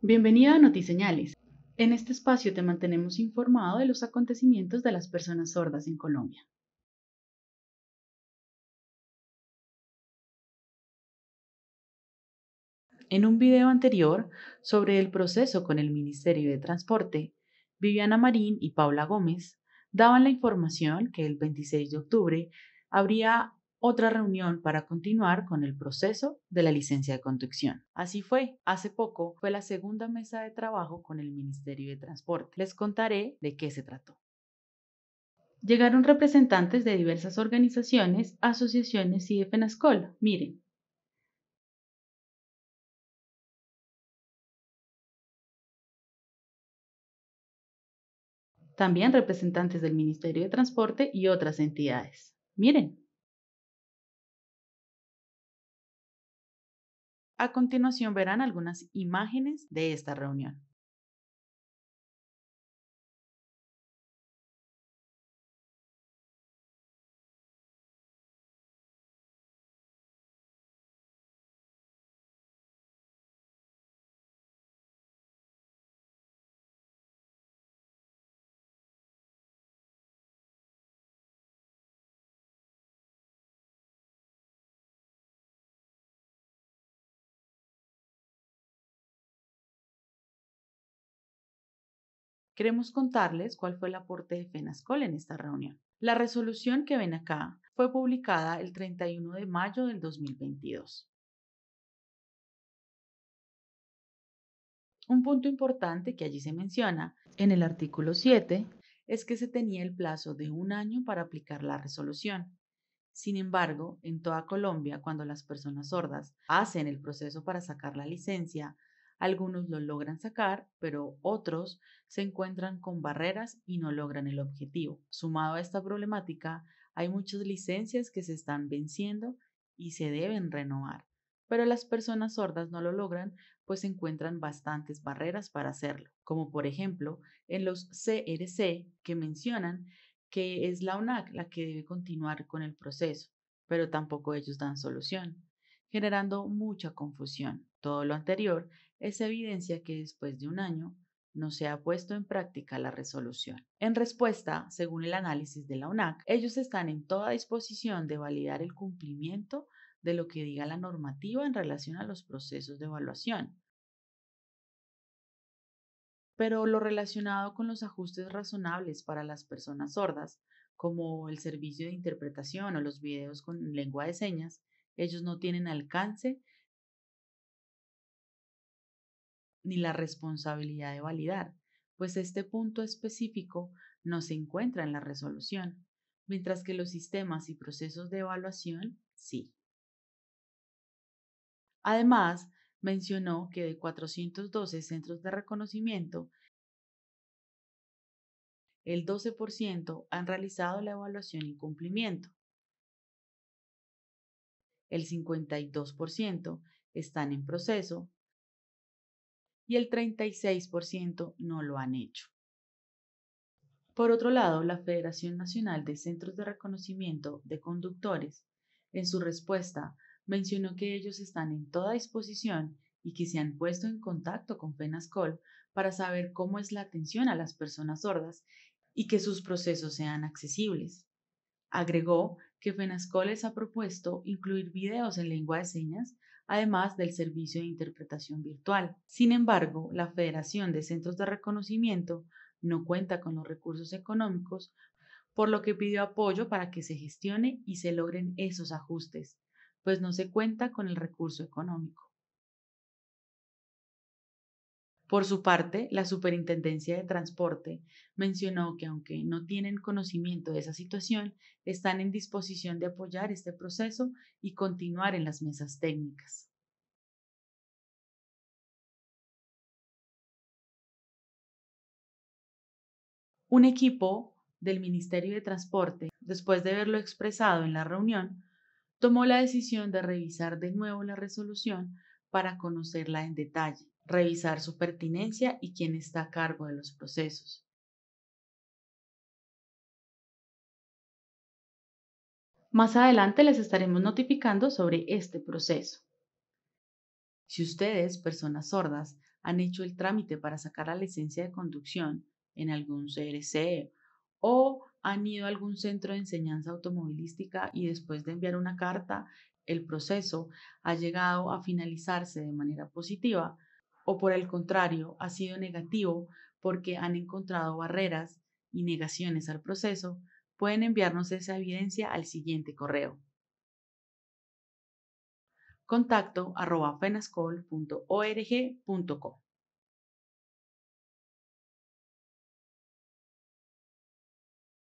Bienvenida a Notiseñales. En este espacio te mantenemos informado de los acontecimientos de las personas sordas en Colombia. En un video anterior sobre el proceso con el Ministerio de Transporte, Viviana Marín y Paula Gómez daban la información que el 26 de octubre habría otra reunión para continuar con el proceso de la licencia de conducción. Así fue. Hace poco fue la segunda mesa de trabajo con el Ministerio de Transporte. Les contaré de qué se trató. Llegaron representantes de diversas organizaciones, asociaciones y de FENASCOL. Miren, también representantes del Ministerio de Transporte y otras entidades. Miren. A continuación verán algunas imágenes de esta reunión. Queremos contarles cuál fue el aporte de FENASCOL en esta reunión. La resolución que ven acá fue publicada el 31 de mayo del 2022. Un punto importante que allí se menciona en el artículo 7 es que se tenía el plazo de un año para aplicar la resolución. Sin embargo, en toda Colombia, cuando las personas sordas hacen el proceso para sacar la licencia, algunos lo logran sacar, pero otros se encuentran con barreras y no logran el objetivo. Sumado a esta problemática, hay muchas licencias que se están venciendo y se deben renovar, pero las personas sordas no lo logran, pues encuentran bastantes barreras para hacerlo, como por ejemplo en los CRC que mencionan que es la UNAC la que debe continuar con el proceso, pero tampoco ellos dan solución generando mucha confusión. Todo lo anterior es evidencia que después de un año no se ha puesto en práctica la resolución. En respuesta, según el análisis de la UNAC, ellos están en toda disposición de validar el cumplimiento de lo que diga la normativa en relación a los procesos de evaluación. Pero lo relacionado con los ajustes razonables para las personas sordas, como el servicio de interpretación o los videos con lengua de señas, ellos no tienen alcance ni la responsabilidad de validar, pues este punto específico no se encuentra en la resolución, mientras que los sistemas y procesos de evaluación sí. Además, mencionó que de 412 centros de reconocimiento, el 12% han realizado la evaluación y cumplimiento, el 52% están en proceso y el 36% no lo han hecho. Por otro lado, la Federación Nacional de Centros de Reconocimiento de Conductores, en su respuesta, mencionó que ellos están en toda disposición y que se han puesto en contacto con FENASCOL para saber cómo es la atención a las personas sordas y que sus procesos sean accesibles. Agregó que les ha propuesto incluir videos en lengua de señas, además del servicio de interpretación virtual. Sin embargo, la Federación de Centros de Reconocimiento no cuenta con los recursos económicos, por lo que pidió apoyo para que se gestione y se logren esos ajustes, pues no se cuenta con el recurso económico. Por su parte, la Superintendencia de Transporte mencionó que aunque no tienen conocimiento de esa situación, están en disposición de apoyar este proceso y continuar en las mesas técnicas. Un equipo del Ministerio de Transporte, después de haberlo expresado en la reunión, tomó la decisión de revisar de nuevo la resolución para conocerla en detalle revisar su pertinencia y quién está a cargo de los procesos. Más adelante les estaremos notificando sobre este proceso. Si ustedes, personas sordas, han hecho el trámite para sacar la licencia de conducción en algún CRC o han ido a algún centro de enseñanza automovilística y después de enviar una carta, el proceso ha llegado a finalizarse de manera positiva, o por el contrario ha sido negativo porque han encontrado barreras y negaciones al proceso, pueden enviarnos esa evidencia al siguiente correo. Contacto